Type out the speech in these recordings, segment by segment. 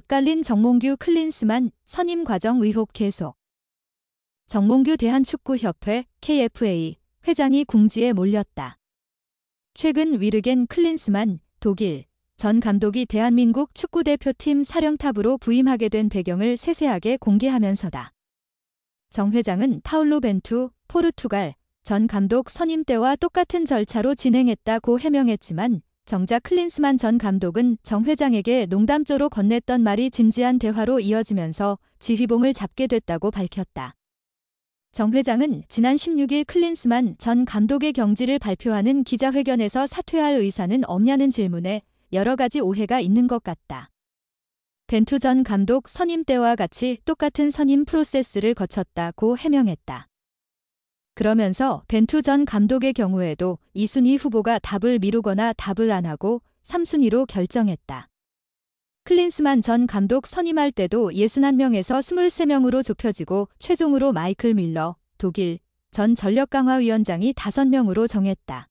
엇갈린 정몽규 클린스만 선임 과정 의혹 계속. 정몽규 대한축구협회 KFA 회장이 궁지에 몰렸다. 최근 위르겐 클린스만 독일 전 감독이 대한민국 축구대표팀 사령탑으로 부임하게 된 배경을 세세하게 공개하면서다. 정 회장은 파울로 벤투, 포르투갈 전 감독 선임 때와 똑같은 절차로 진행했다고 해명했지만 정작 클린스만 전 감독은 정 회장에게 농담조로 건넸던 말이 진지한 대화로 이어지면서 지휘봉을 잡게 됐다고 밝혔다. 정 회장은 지난 16일 클린스만 전 감독의 경지를 발표하는 기자회견에서 사퇴할 의사는 없냐는 질문에 여러 가지 오해가 있는 것 같다. 벤투 전 감독 선임 때와 같이 똑같은 선임 프로세스를 거쳤다고 해명했다. 그러면서 벤투 전 감독의 경우에도 2순위 후보가 답을 미루거나 답을 안 하고 3순위로 결정했다. 클린스만 전 감독 선임할 때도 61명에서 23명으로 좁혀지고 최종으로 마이클 밀러, 독일, 전 전력강화위원장이 5명으로 정했다.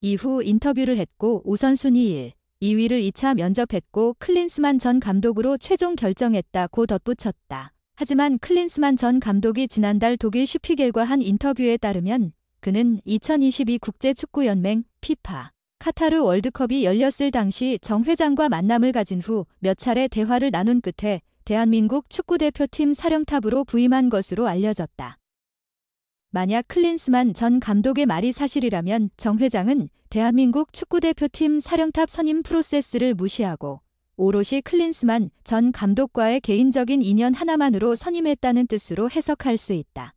이후 인터뷰를 했고 우선순위 1, 2위를 2차 면접했고 클린스만 전 감독으로 최종 결정했다고 덧붙였다. 하지만 클린스만 전 감독이 지난달 독일 슈피겔과 한 인터뷰에 따르면 그는 2022 국제축구연맹 피파 카타르 월드컵이 열렸을 당시 정 회장과 만남을 가진 후 몇 차례 대화를 나눈 끝에 대한민국 축구대표팀 사령탑으로 부임한 것으로 알려졌다. 만약 클린스만 전 감독의 말이 사실이라면 정 회장은 대한민국 축구대표팀 사령탑 선임 프로세스를 무시하고 오롯이 클린스만 전 감독과의 개인적인 인연 하나만으로 선임했다는 뜻으로 해석할 수 있다.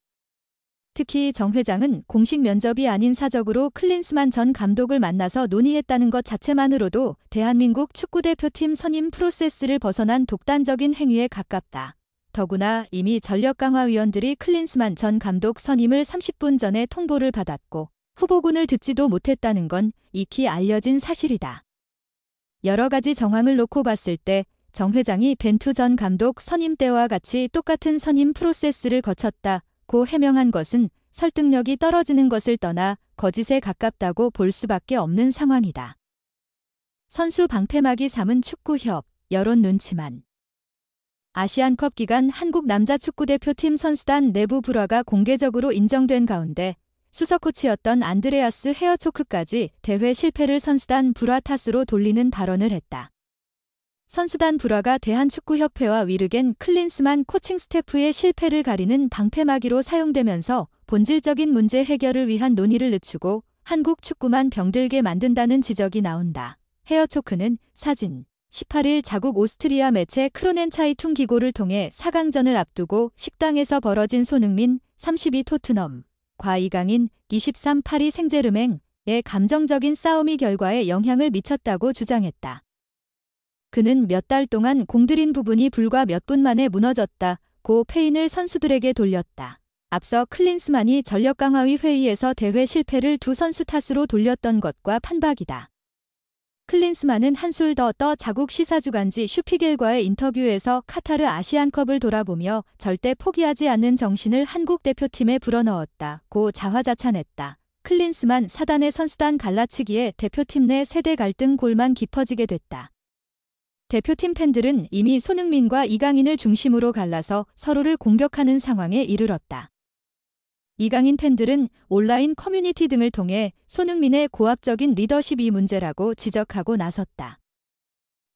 특히 정 회장은 공식 면접이 아닌 사적으로 클린스만 전 감독을 만나서 논의했다는 것 자체만으로도 대한민국 축구대표팀 선임 프로세스를 벗어난 독단적인 행위에 가깝다. 더구나 이미 전력강화위원들이 클린스만 전 감독 선임을 30분 전에 통보를 받았고 후보군을 듣지도 못했다는 건 익히 알려진 사실이다. 여러 가지 정황을 놓고 봤을 때 정 회장이 벤투 전 감독 선임 때와 같이 똑같은 선임 프로세스를 거쳤다고 해명한 것은 설득력이 떨어지는 것을 떠나 거짓에 가깝다고 볼 수밖에 없는 상황이다. 선수 방패막이 삼은 축구협, 여론 눈치만. 아시안컵 기간 한국 남자 축구대표팀 선수단 내부 불화가 공개적으로 인정된 가운데 수석 코치였던 안드레아스 헤어초크까지 대회 실패를 선수단 불화 탓으로 돌리는 발언을 했다. 선수단 불화가 대한축구협회와 위르겐 클린스만 코칭 스태프의 실패를 가리는 방패막이로 사용되면서 본질적인 문제 해결을 위한 논의를 늦추고 한국 축구만 병들게 만든다는 지적이 나온다. 헤어초크는 사진 18일 자국 오스트리아 매체 크로넨차이퉁 기고를 통해 4강전을 앞두고 식당에서 벌어진 손흥민 32 토트넘 과이강인 23 파리 생제르맹의 감정적인 싸움이 결과에 영향을 미쳤다고 주장했다. 그는 몇 달 동안 공들인 부분이 불과 몇 분 만에 무너졌다고 페인을 선수들에게 돌렸다. 앞서 클린스만이 전력 강화위 회의에서 대회 실패를 두 선수 탓으로 돌렸던 것과 판박이다. 클린스만은 한술 더 떠 자국 시사주간지 슈피겔과의 인터뷰에서 카타르 아시안컵을 돌아보며 절대 포기하지 않는 정신을 한국 대표팀에 불어넣었다고 자화자찬했다. 클린스만 사단의 선수단 갈라치기에 대표팀 내 세대 갈등 골만 깊어지게 됐다. 대표팀 팬들은 이미 손흥민과 이강인을 중심으로 갈라서 서로를 공격하는 상황에 이르렀다. 이강인 팬들은 온라인 커뮤니티 등을 통해 손흥민의 고압적인 리더십이 문제라고 지적하고 나섰다.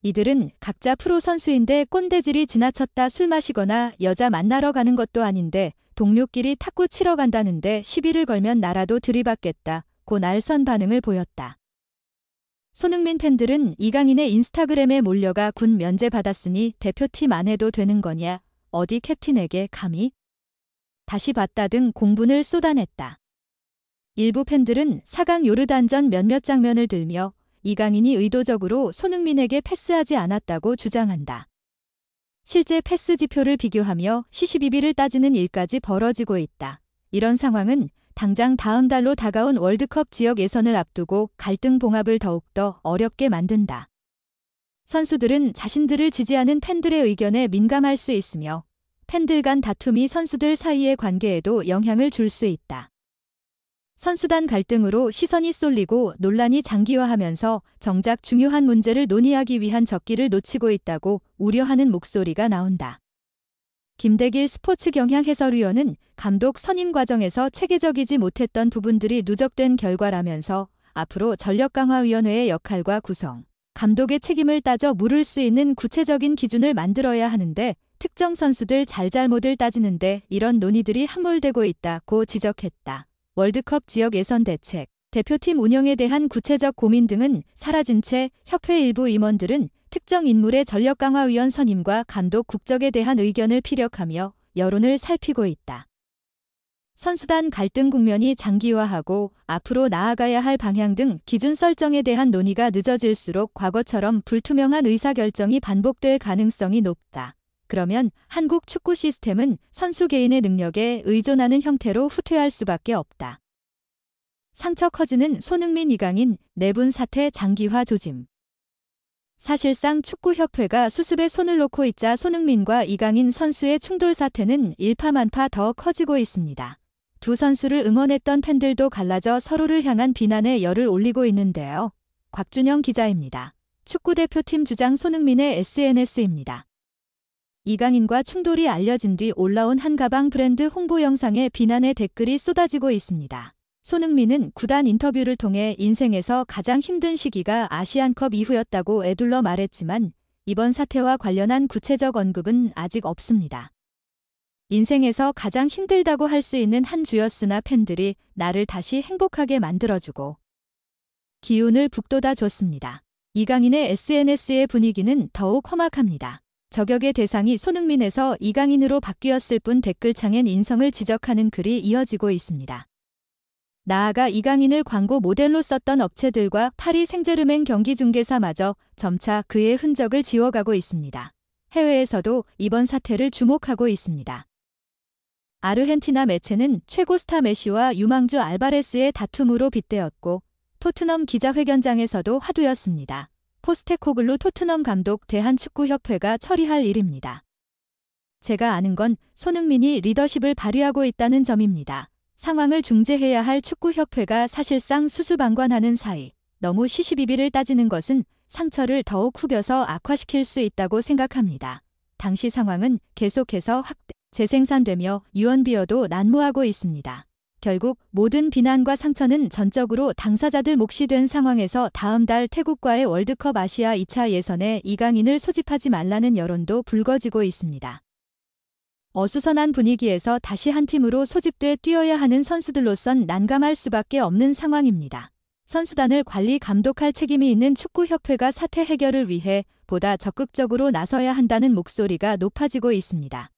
이들은 각자 프로 선수인데 꼰대질이 지나쳤다 술 마시거나 여자 만나러 가는 것도 아닌데 동료끼리 탁구 치러 간다는데 시비를 걸면 나라도 들이받겠다 고 날선 반응을 보였다. 손흥민 팬들은 이강인의 인스타그램에 몰려가 군 면제받았으니 대표팀 안 해도 되는 거냐 어디 캡틴에게 감히 다시 봤다 등 공분을 쏟아냈다. 일부 팬들은 4강 요르단전 몇몇 장면을 들며 이강인이 의도적으로 손흥민에게 패스하지 않았다고 주장한다. 실제 패스 지표를 비교하며 c 시비 b 를 따지는 일까지 벌어지고 있다. 이런 상황은 당장 다음 달로 다가온 월드컵 지역 예선을 앞두고 갈등 봉합을 더욱더 어렵게 만든다. 선수들은 자신들을 지지하는 팬들의 의견에 민감할 수 있으며 팬들 간 다툼이 선수들 사이의 관계에도 영향을 줄 수 있다. 선수단 갈등으로 시선이 쏠리고 논란이 장기화하면서 정작 중요한 문제를 논의하기 위한 적기를 놓치고 있다고 우려하는 목소리가 나온다. 김대길 스포츠 경향 해설위원은 감독 선임 과정에서 체계적이지 못했던 부분들이 누적된 결과라면서 앞으로 전력강화위원회의 역할과 구성, 감독의 책임을 따져 물을 수 있는 구체적인 기준을 만들어야 하는데 특정 선수들 잘잘못을 따지는데 이런 논의들이 함몰되고 있다고 지적했다. 월드컵 지역 예선 대책, 대표팀 운영에 대한 구체적 고민 등은 사라진 채 협회 일부 임원들은 특정 인물의 전력 강화 위원 선임과 감독 국적에 대한 의견을 피력하며 여론을 살피고 있다. 선수단 갈등 국면이 장기화하고 앞으로 나아가야 할 방향 등 기준 설정에 대한 논의가 늦어질수록 과거처럼 불투명한 의사결정이 반복될 가능성이 높다. 그러면 한국 축구 시스템은 선수 개인의 능력에 의존하는 형태로 후퇴할 수밖에 없다. 상처 커지는 손흥민 이강인 내분 사태 장기화 조짐. 사실상 축구협회가 수습에 손을 놓고 있자 손흥민과 이강인 선수의 충돌 사태는 일파만파 더 커지고 있습니다. 두 선수를 응원했던 팬들도 갈라져 서로를 향한 비난에 열을 올리고 있는데요. 곽준영 기자입니다. 축구대표팀 주장 손흥민의 SNS입니다. 이강인과 충돌이 알려진 뒤 올라온 한가방 브랜드 홍보 영상에 비난의 댓글이 쏟아지고 있습니다. 손흥민은 구단 인터뷰를 통해 인생에서 가장 힘든 시기가 아시안컵 이후였다고 애둘러 말했지만 이번 사태와 관련한 구체적 언급은 아직 없습니다. 인생에서 가장 힘들다고 할 수 있는 한 주였으나 팬들이 나를 다시 행복하게 만들어주고 기운을 북돋아 줬습니다. 이강인의 SNS의 분위기는 더욱 험악합니다. 저격의 대상이 손흥민에서 이강인으로 바뀌었을 뿐 댓글창엔 인성을 지적하는 글이 이어지고 있습니다. 나아가 이강인을 광고 모델로 썼던 업체들과 파리 생제르맹 경기 중개사마저 점차 그의 흔적을 지워가고 있습니다. 해외에서도 이번 사태를 주목하고 있습니다. 아르헨티나 매체는 최고 스타 메시와 유망주 알바레스의 다툼으로 빗대었고 토트넘 기자회견장에서도 화두였습니다. 포스테코글루 토트넘 감독 대한축구협회가 처리할 일입니다. 제가 아는 건 손흥민이 리더십을 발휘하고 있다는 점입니다. 상황을 중재해야 할 축구협회가 사실상 수수방관하는 사이 너무 시시비비를 따지는 것은 상처를 더욱 후벼서 악화시킬 수 있다고 생각합니다. 당시 상황은 계속해서 확대, 재생산되며 유언비어도 난무하고 있습니다. 결국 모든 비난과 상처는 전적으로 당사자들 몫이 된 상황에서 다음 달 태국과의 월드컵 아시아 2차 예선에 이강인을 소집하지 말라는 여론도 불거지고 있습니다. 어수선한 분위기에서 다시 한 팀으로 소집돼 뛰어야 하는 선수들로선 난감할 수밖에 없는 상황입니다. 선수단을 관리 감독할 책임이 있는 축구협회가 사태 해결을 위해 보다 적극적으로 나서야 한다는 목소리가 높아지고 있습니다.